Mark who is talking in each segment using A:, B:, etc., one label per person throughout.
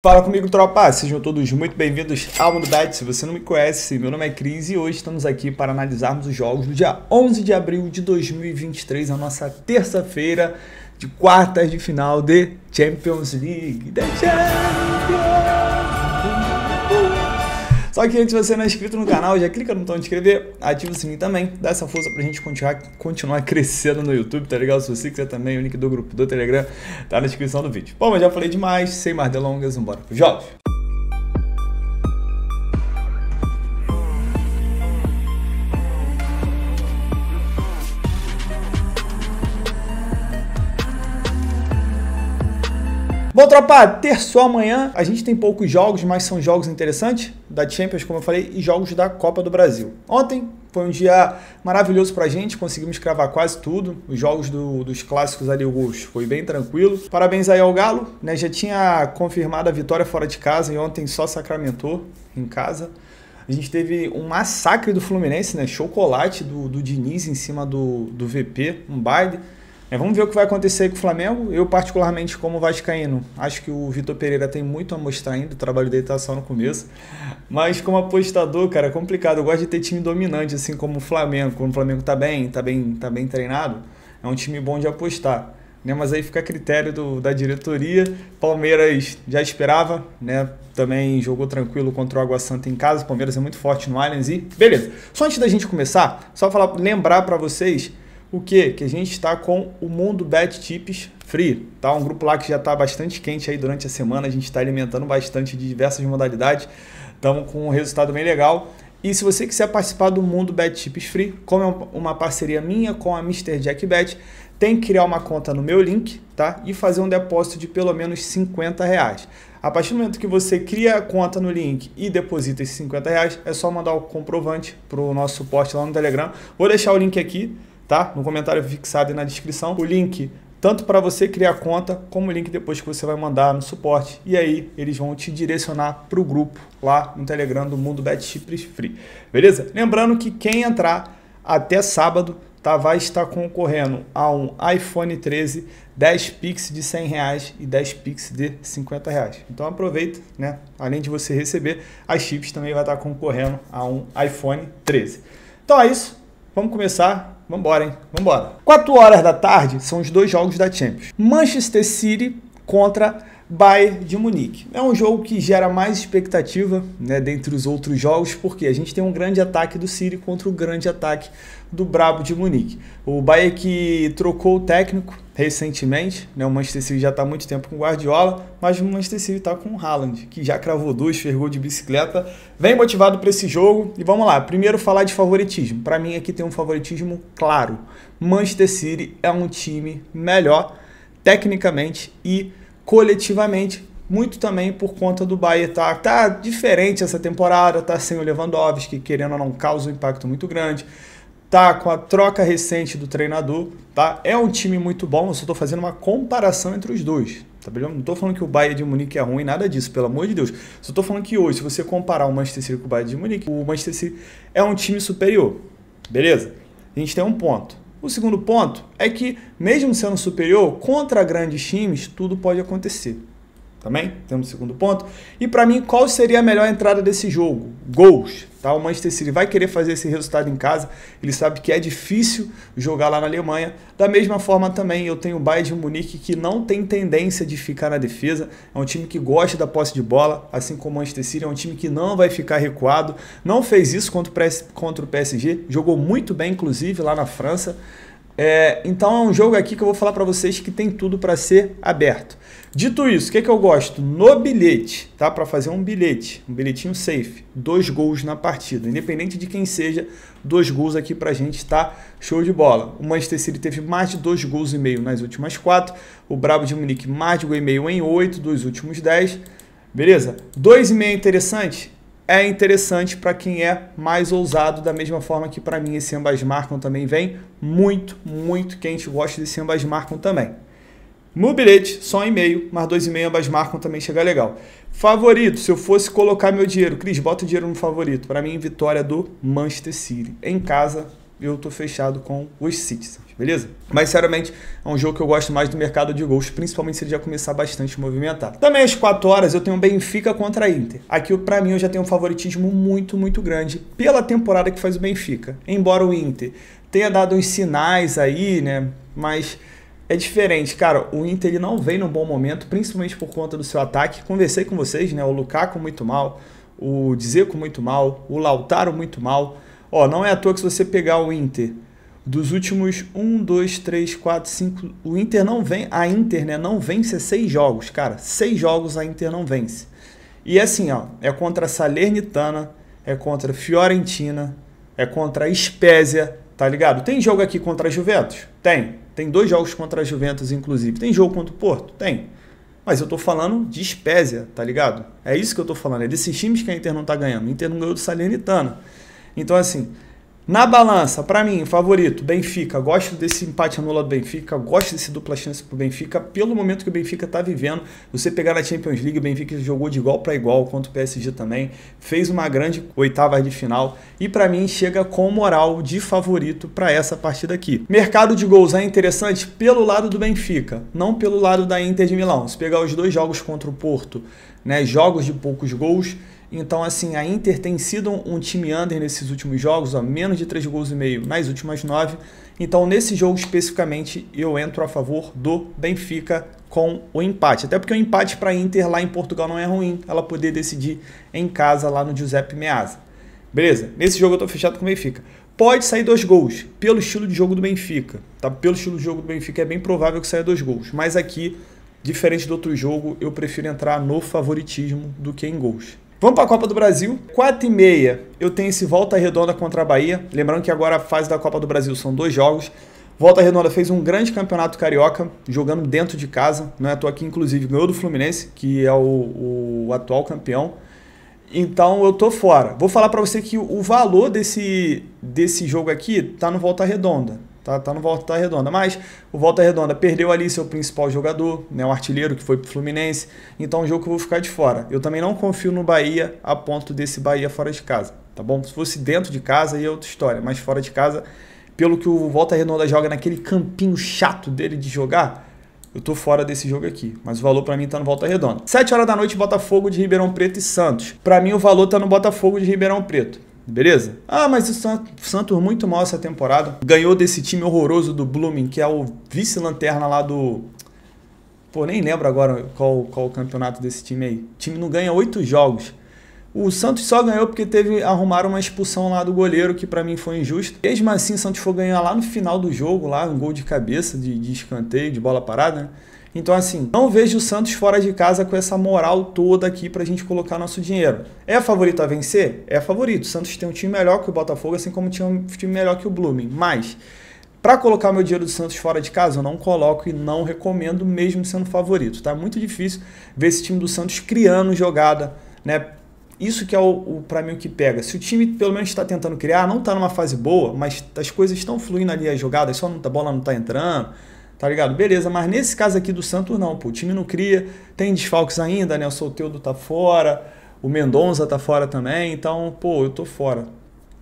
A: Fala comigo, tropa! Sejam todos muito bem-vindos Mundo Unidade. Se você não me conhece, meu nome é Cris e hoje estamos aqui para analisarmos os jogos do dia 11 de abril de 2023, a nossa terça-feira de quartas de final de Champions League. Champions! Só que antes, se você não é inscrito no canal, já clica no botão de inscrever, ativa o sininho também, dá essa força pra gente continuar, continuar crescendo no YouTube, tá legal? Se você quiser também, o link do grupo do Telegram tá na descrição do vídeo. Bom, mas já falei demais, sem mais delongas, vamos embora pros jogos. Bom, tropa, terço amanhã a gente tem poucos jogos, mas são jogos interessantes da Champions, como eu falei, e jogos da Copa do Brasil. Ontem foi um dia maravilhoso pra gente, conseguimos cravar quase tudo. Os jogos do, dos clássicos ali, o Wolves, foi bem tranquilo. Parabéns aí ao Galo, né? Já tinha confirmado a vitória fora de casa e ontem só sacramentou em casa. A gente teve um massacre do Fluminense, né? Chocolate do, do Diniz em cima do, do VP, um baile. É, vamos ver o que vai acontecer com o Flamengo. Eu, particularmente, como Vascaíno, acho que o Vitor Pereira tem muito a mostrar ainda. O trabalho dele tá só no começo. Mas, como apostador, cara, é complicado. Eu gosto de ter time dominante, assim como o Flamengo. Quando o Flamengo tá bem, tá bem, tá bem treinado, é um time bom de apostar. Né? Mas aí fica a critério do, da diretoria. Palmeiras já esperava, né? Também jogou tranquilo contra o Água Santa em casa. O Palmeiras é muito forte no Allianz e beleza. Só antes da gente começar, só falar, lembrar para vocês o que? Que a gente está com o Mundo Bet Tips Free, tá? Um grupo lá que já está bastante quente aí durante a semana, a gente está alimentando bastante de diversas modalidades, estamos com um resultado bem legal. E se você quiser participar do Mundo Bet Tips Free, como é uma parceria minha com a Mr. Jack Bet, tem que criar uma conta no meu link, tá? E fazer um depósito de pelo menos 50 reais. A partir do momento que você cria a conta no link e deposita esses 50 reais, é só mandar o comprovante para o nosso suporte lá no Telegram. Vou deixar o link aqui tá? No comentário fixado e na descrição, o link tanto para você criar conta, como o link depois que você vai mandar no suporte. E aí eles vão te direcionar para o grupo lá no Telegram do Mundo Bet Chips Free. Beleza? Lembrando que quem entrar até sábado tá, vai estar concorrendo a um iPhone 13, 10 Pix de 100 reais e 10 Pix de 50 reais. Então aproveita, né? Além de você receber, as chips também vai estar concorrendo a um iPhone 13. Então é isso. Vamos começar Vambora, hein? Vambora. 4 horas da tarde são os dois jogos da Champions. Manchester City contra Bayern de Munique. É um jogo que gera mais expectativa né, dentre os outros jogos, porque a gente tem um grande ataque do City contra o grande ataque do Brabo de Munique. O Bayern que trocou o técnico recentemente, né, o Manchester City já está há muito tempo com o Guardiola, mas o Manchester City está com o Haaland, que já cravou dois, fez de bicicleta, vem motivado para esse jogo e vamos lá, primeiro falar de favoritismo. Para mim aqui tem um favoritismo claro. Manchester City é um time melhor tecnicamente e coletivamente, muito também por conta do Bayern tá, tá diferente essa temporada, tá sem o Lewandowski, querendo ou não, causa um impacto muito grande. Tá com a troca recente do treinador, tá? É um time muito bom, eu só tô fazendo uma comparação entre os dois, tá beleza? Não tô falando que o Bayern de Munique é ruim, nada disso, pelo amor de Deus. Só tô falando que hoje, se você comparar o Manchester City com o Bayern de Munique, o Manchester City é um time superior, beleza? A gente tem um ponto. O segundo ponto é que, mesmo sendo superior, contra grandes times, tudo pode acontecer. Também tá temos o segundo ponto. E para mim, qual seria a melhor entrada desse jogo? Gols. Tá? O Manchester City vai querer fazer esse resultado em casa. Ele sabe que é difícil jogar lá na Alemanha. Da mesma forma também, eu tenho o Bayern de Munique que não tem tendência de ficar na defesa. É um time que gosta da posse de bola, assim como o Manchester City. É um time que não vai ficar recuado. Não fez isso contra o PSG. Jogou muito bem, inclusive, lá na França. É, então é um jogo aqui que eu vou falar para vocês que tem tudo para ser aberto. Dito isso, o que, é que eu gosto? No bilhete, tá? Para fazer um bilhete, um bilhetinho safe, dois gols na partida, independente de quem seja, dois gols aqui para a gente tá show de bola. O Manchester City teve mais de dois gols e meio nas últimas quatro, o Brabo de Munique mais de gol e meio em oito dos últimos dez. Beleza? Dois e meio é interessante? é interessante para quem é mais ousado, da mesma forma que para mim esse ambas marcam também vem muito, muito quente. Gosto desse ambas marcam também. No bilhete, só em meio, mas dois e meio ambas marcam também chega legal. Favorito, se eu fosse colocar meu dinheiro, Cris, bota o dinheiro no favorito. Para mim, vitória do Manchester City. Em casa, eu tô fechado com os Citizens, beleza? Mas, sinceramente, é um jogo que eu gosto mais do mercado de gols, principalmente se ele já começar bastante movimentado. Também às 4 horas eu tenho Benfica contra a Inter. Aqui, para mim, eu já tenho um favoritismo muito, muito grande pela temporada que faz o Benfica. Embora o Inter tenha dado uns sinais aí, né? Mas é diferente, cara. O Inter ele não vem num bom momento, principalmente por conta do seu ataque. Conversei com vocês, né? O Lukaku muito mal, o Dzeko muito mal, o Lautaro muito mal. Ó, não é à toa que se você pegar o Inter, dos últimos 1, 2, 3, 4, 5, o Inter não vem, a Inter, né, não vence é seis jogos, cara. Seis jogos a Inter não vence. E é assim, ó, é contra a Salernitana, é contra a Fiorentina, é contra a Espésia, tá ligado? Tem jogo aqui contra a Juventus? Tem. Tem dois jogos contra a Juventus, inclusive. Tem jogo contra o Porto? Tem. Mas eu tô falando de Espésia, tá ligado? É isso que eu tô falando, é desses times que a Inter não tá ganhando. A Inter não ganhou do Salernitana. Então, assim, na balança, para mim, favorito, Benfica. Gosto desse empate anulado do Benfica, gosto desse dupla chance pro Benfica, pelo momento que o Benfica tá vivendo. Você pegar na Champions League, o Benfica jogou de igual para igual contra o PSG também, fez uma grande oitava de final e para mim chega com moral de favorito para essa partida aqui. Mercado de gols é interessante pelo lado do Benfica, não pelo lado da Inter de Milão. Se pegar os dois jogos contra o Porto, né, jogos de poucos gols, então, assim, a Inter tem sido um time under nesses últimos jogos, ó, menos de 3 gols e meio nas últimas 9. Então, nesse jogo especificamente, eu entro a favor do Benfica com o empate. Até porque o empate para a Inter lá em Portugal não é ruim, ela poder decidir em casa lá no Giuseppe Meazza. Beleza? Nesse jogo eu estou fechado com o Benfica. Pode sair dois gols, pelo estilo de jogo do Benfica. Tá? Pelo estilo de jogo do Benfica é bem provável que saia dois gols. Mas aqui, diferente do outro jogo, eu prefiro entrar no favoritismo do que em gols. Vamos para a Copa do Brasil. 4 e meia eu tenho esse Volta Redonda contra a Bahia. Lembrando que agora a fase da Copa do Brasil são dois jogos. Volta Redonda fez um grande campeonato carioca, jogando dentro de casa. Não é à toa que, inclusive, ganhou do Fluminense, que é o, o atual campeão. Então eu tô fora. Vou falar para você que o valor desse, desse jogo aqui tá no Volta Redonda. Tá, tá no Volta Redonda. Mas o Volta Redonda perdeu ali seu principal jogador, né, o artilheiro que foi pro Fluminense. Então é um jogo que eu vou ficar de fora. Eu também não confio no Bahia a ponto desse Bahia fora de casa. Tá bom? Se fosse dentro de casa aí é outra história. Mas fora de casa, pelo que o Volta Redonda joga naquele campinho chato dele de jogar, eu tô fora desse jogo aqui, mas o valor para mim tá no Volta Redonda. 7 horas da noite, Botafogo de Ribeirão Preto e Santos. Para mim o valor tá no Botafogo de Ribeirão Preto. Beleza? Ah, mas o Santos muito mal essa temporada. Ganhou desse time horroroso do Blooming, que é o vice-lanterna lá do. Pô, nem lembro agora qual, qual o campeonato desse time aí. O time não ganha oito jogos. O Santos só ganhou porque teve arrumar uma expulsão lá do goleiro, que para mim foi injusto. Mesmo assim, o Santos foi ganhar lá no final do jogo, lá um gol de cabeça, de, de escanteio, de bola parada, né? Então, assim, não vejo o Santos fora de casa com essa moral toda aqui para a gente colocar nosso dinheiro. É favorito a vencer? É favorito. O Santos tem um time melhor que o Botafogo, assim como tinha um time melhor que o Blooming. Mas, para colocar meu dinheiro do Santos fora de casa, eu não coloco e não recomendo, mesmo sendo favorito. Tá é muito difícil ver esse time do Santos criando jogada, né? Isso que é o, o para mim o que pega. Se o time pelo menos está tentando criar, não está numa fase boa, mas as coisas estão fluindo ali as jogadas, só não tá, a bola não tá entrando tá ligado? Beleza, mas nesse caso aqui do Santos não, pô, o time não cria, tem desfalques ainda, né? O Soteudo tá fora, o Mendonça tá fora também, então, pô, eu tô fora,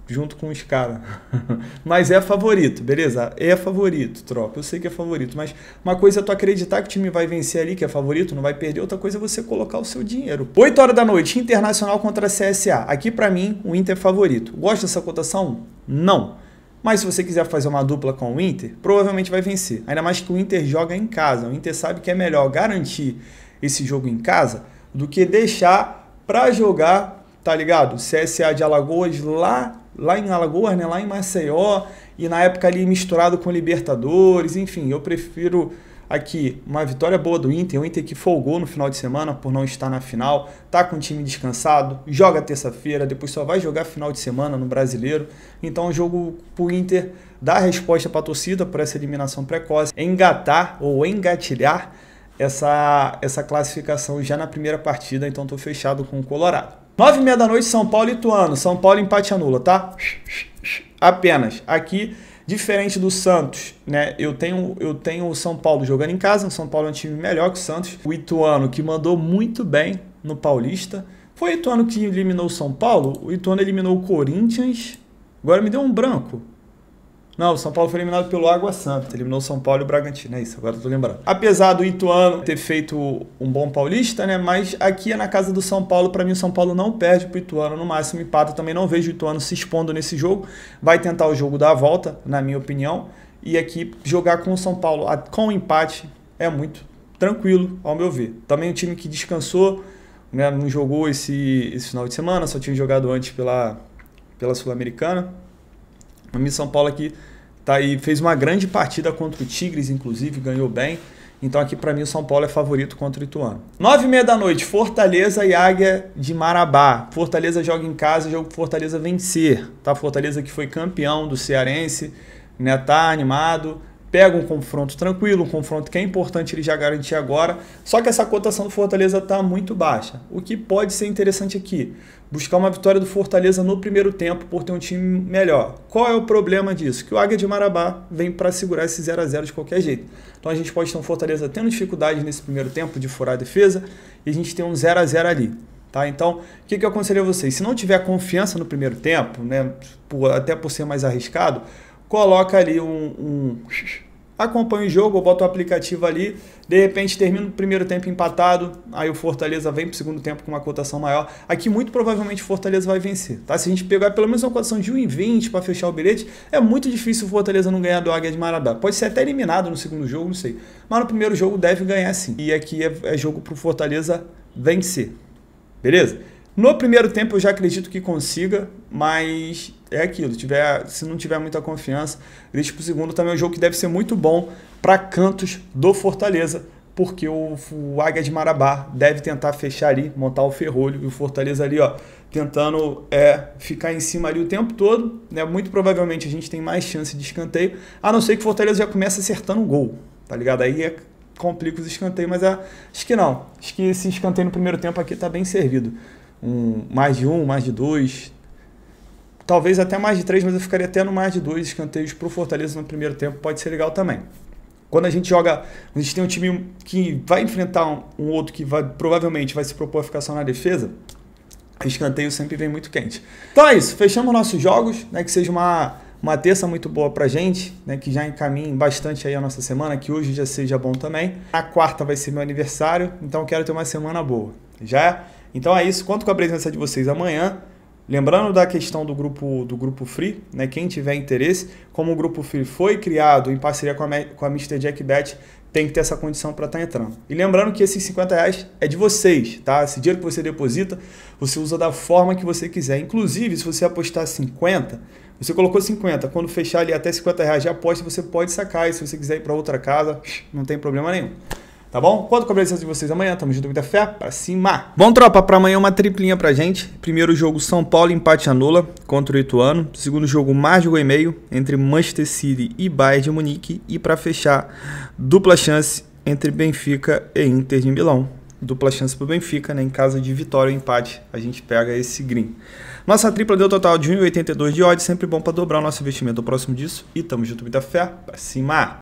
A: junto com os caras. mas é favorito, beleza? É favorito, tropa, eu sei que é favorito, mas uma coisa é tu acreditar que o time vai vencer ali, que é favorito, não vai perder, outra coisa é você colocar o seu dinheiro. 8 horas da noite, Internacional contra CSA. Aqui para mim, o Inter é favorito. Gosta dessa cotação? Não. Mas se você quiser fazer uma dupla com o Inter, provavelmente vai vencer. Ainda mais que o Inter joga em casa. O Inter sabe que é melhor garantir esse jogo em casa do que deixar para jogar, tá ligado? CSA de Alagoas lá, lá em Alagoas, né? Lá em Maceió e na época ali misturado com Libertadores, enfim, eu prefiro aqui uma vitória boa do Inter, o Inter que folgou no final de semana por não estar na final, tá com o time descansado, joga terça-feira, depois só vai jogar final de semana no Brasileiro. Então, o é jogo pro Inter dar resposta para a torcida por essa eliminação precoce, engatar ou engatilhar essa, essa classificação já na primeira partida, então tô fechado com o Colorado. 9 h meia da noite, São Paulo e Ituano. São Paulo empate anula, tá? Apenas. Aqui Diferente do Santos, né? Eu tenho, eu tenho o São Paulo jogando em casa, o São Paulo é um time melhor que o Santos. O Ituano, que mandou muito bem no Paulista. Foi o Ituano que eliminou o São Paulo? O Ituano eliminou o Corinthians. Agora me deu um branco. Não, o São Paulo foi eliminado pelo Água Santa. Eliminou São Paulo e o Bragantino. É isso, agora eu tô lembrando. Apesar do Ituano ter feito um bom paulista, né? Mas aqui é na casa do São Paulo. Para mim, o São Paulo não perde pro Ituano. No máximo, empata. Também não vejo o Ituano se expondo nesse jogo. Vai tentar o jogo da volta, na minha opinião. E aqui, jogar com o São Paulo com empate é muito tranquilo, ao meu ver. Também um time que descansou, né? Não jogou esse, esse final de semana. Só tinha jogado antes pela, pela Sul-Americana. A Miss São Paulo aqui tá aí, fez uma grande partida contra o Tigres, inclusive, ganhou bem. Então aqui para mim o São Paulo é favorito contra o Ituano. Nove e meia da noite, Fortaleza e Águia de Marabá. Fortaleza joga em casa, jogo Fortaleza vencer. Tá? Fortaleza que foi campeão do Cearense, né? Tá animado, pega um confronto tranquilo, um confronto que é importante ele já garantir agora. Só que essa cotação do Fortaleza está muito baixa. O que pode ser interessante aqui? Buscar uma vitória do Fortaleza no primeiro tempo por ter um time melhor. Qual é o problema disso? Que o Águia de Marabá vem para segurar esse 0 a 0 de qualquer jeito. Então a gente pode ter um Fortaleza tendo dificuldade nesse primeiro tempo de furar a defesa e a gente tem um 0 a 0 ali. Tá? Então, o que, que eu aconselho a vocês? Se não tiver confiança no primeiro tempo, né, por, até por ser mais arriscado, coloca ali um, um acompanha o jogo, ou bota o aplicativo ali, de repente termina o primeiro tempo empatado, aí o Fortaleza vem para o segundo tempo com uma cotação maior. Aqui muito provavelmente o Fortaleza vai vencer, tá? Se a gente pegar pelo menos uma cotação de 1,20 para fechar o bilhete, é muito difícil o Fortaleza não ganhar do Águia de Marabá. Pode ser até eliminado no segundo jogo, não sei. Mas no primeiro jogo deve ganhar sim. E aqui é, é jogo para o Fortaleza vencer, beleza? No primeiro tempo eu já acredito que consiga, mas é aquilo, tiver, se não tiver muita confiança, para o segundo também é um jogo que deve ser muito bom para cantos do Fortaleza, porque o, o Águia de Marabá deve tentar fechar ali, montar o ferrolho e o Fortaleza ali, ó, tentando é, ficar em cima ali o tempo todo, né? Muito provavelmente a gente tem mais chance de escanteio, a não ser que o Fortaleza já comece acertando um gol, tá ligado? Aí é, complica os escanteios, mas é, acho que não. Acho que esse escanteio no primeiro tempo aqui tá bem servido. Um, mais de um, mais de dois, talvez até mais de três, mas eu ficaria até no mais de dois escanteios para o Fortaleza no primeiro tempo, pode ser legal também. Quando a gente joga, a gente tem um time que vai enfrentar um, um outro que vai, provavelmente vai se propor a ficar só na defesa, escanteio sempre vem muito quente. Então é isso, fechamos nossos jogos, né, que seja uma, uma terça muito boa a gente, né, que já encaminhe bastante aí a nossa semana, que hoje já seja bom também. Na quarta vai ser meu aniversário, então quero ter uma semana boa. Já? É? Então é isso, conto com a presença de vocês amanhã. Lembrando da questão do grupo, do grupo Free, né? quem tiver interesse, como o grupo Free foi criado em parceria com a, com a Mr. Jack Bet, tem que ter essa condição para estar tá entrando. E lembrando que esses 50 reais é de vocês, tá? Esse dinheiro que você deposita, você usa da forma que você quiser. Inclusive, se você apostar 50, você colocou 50, quando fechar ali até 50 reais de aposta, você pode sacar. E se você quiser ir para outra casa, não tem problema nenhum. Tá bom? Quanto cobrar a de vocês amanhã, tamo junto, muita fé, pra cima! Bom, tropa, pra amanhã uma triplinha pra gente. Primeiro jogo, São Paulo, empate anula contra o Ituano. Segundo jogo, mais de gol e meio entre Manchester City e Bayern de Munique. E pra fechar, dupla chance entre Benfica e Inter de Milão dupla chance para Benfica, né? Em casa de vitória ou empate, a gente pega esse green. Nossa tripla deu total de 1,82 de odds sempre bom para dobrar o nosso investimento. próximo disso, e tamo junto, muita fé, pra cima!